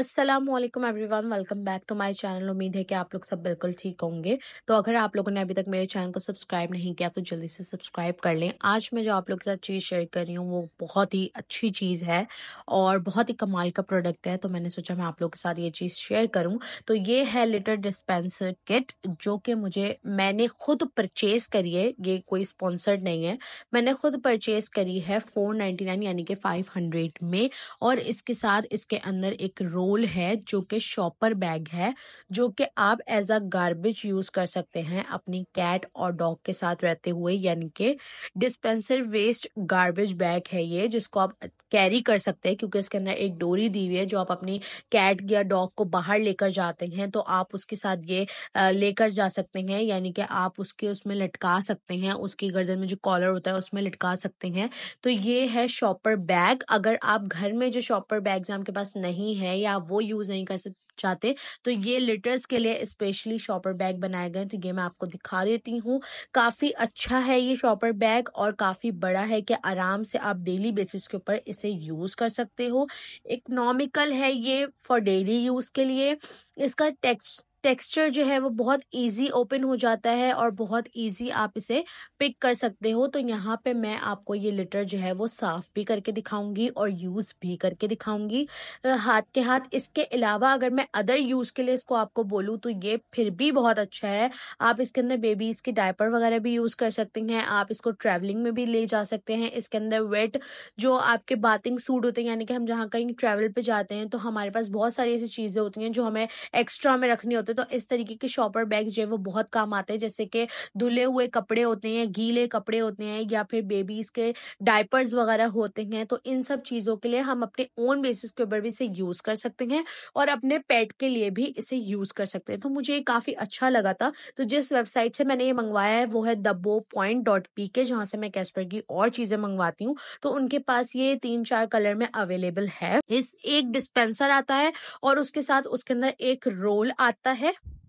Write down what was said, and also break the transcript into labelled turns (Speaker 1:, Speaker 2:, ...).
Speaker 1: Aslam everyone welcome back to my channel उम्मीद है कि आप लोग सब बिल्कुल ठीक होंगे तो अगर आप लोगों ने अभी तक मेरे चैनल को सब्सक्राइब नहीं किया तो जल्दी से सब्सक्राइब कर लें आज मैं जो आप लोग के साथ चीज़ शेयर कर रही हूँ वो बहुत ही अच्छी चीज़ है और बहुत ही कमाल का प्रोडक्ट है तो मैंने सोचा मैं आप लोग के साथ ये चीज़ शेयर करूँ तो ये है लिटर डिस्पेंसर किट जो कि मुझे मैंने खुद परचेज करी है ये कोई स्पॉन्सर्ड नहीं है मैंने खुद परचेज करी है फोर यानी कि फाइव में और इसके साथ इसके अंदर एक रोल रोल है जो कि शॉपर बैग है जो कि आप एज अ गार्बेज यूज़ कर सकते हैं अपनी कैट और डॉग के साथ रहते हुए यानी कि डिस्पेंसर वेस्ट गार्बेज बैग है ये जिसको आप कैरी कर सकते हैं क्योंकि इसके अंदर एक डोरी दी हुई है जो आप अपनी कैट या डॉग को बाहर लेकर जाते हैं तो आप उसके साथ ये लेकर जा सकते हैं यानी कि आप उसके उसमें लटका सकते हैं उसकी गर्दन में जो कॉलर होता है उसमें लटका सकते हैं तो ये है शॉपर बैग अगर आप घर में जो शॉपर बैग्स आपके पास नहीं है या आप वो यूज नहीं कर चाहते तो ये लिटर्स के लिए स्पेशली शॉपर बैग बनाए गए तो ये मैं आपको दिखा देती हूँ काफ़ी अच्छा है ये शॉपर बैग और काफ़ी बड़ा है कि आराम से आप डेली बेसिस के ऊपर इसे यूज़ कर सकते हो इकोनॉमिकल है ये फॉर डेली यूज़ के लिए इसका टेक्स टेक्सचर जो है वो बहुत इजी ओपन हो जाता है और बहुत इजी आप इसे पिक कर सकते हो तो यहाँ पे मैं आपको ये लिटर जो है वो साफ़ भी करके दिखाऊंगी और यूज़ भी करके दिखाऊंगी हाथ के हाथ इसके अलावा अगर मैं अदर यूज़ के लिए इसको आपको बोलूँ तो ये फिर भी बहुत अच्छा है आप इसके अंदर बेबीज़ के डायपर वगैरह भी यूज़ कर सकते हैं आप इसको ट्रैवलिंग में भी ले जा सकते हैं इसके अंदर वेट जो आपके बाथिंग सूट होते हैं यानी कि हम जहाँ कहीं ट्रैवल पर जाते हैं तो हमारे पास बहुत सारी ऐसी चीज़ें होती हैं जो हमें एक्स्ट्रा में रखनी होती होते हैं तो इस तरीके के शॉपर बैग्स जो है वो बहुत काम आते हैं जैसे कि धुले हुए कपड़े होते हैं गीले कपड़े होते हैं या फिर बेबीज़ के डायपर्स वगैरह होते हैं तो इन सब चीज़ों के लिए हम अपने ओन बेसिस के ऊपर भी इसे यूज़ कर सकते हैं और अपने पेट के लिए भी इसे यूज़ कर सकते हैं तो मुझे ये काफ़ी अच्छा लगा था तो जिस वेबसाइट से मैंने ये मंगवाया है वो है दबो पॉइंट डॉट पी के जहां से मैं कैस्पर की और चीज़ें मंगवाती हूँ तो उनके पास ये तीन चार कलर में अवेलेबल है इस एक डिस्पेंसर आता है और उसके साथ उसके अंदर एक रोल आता है है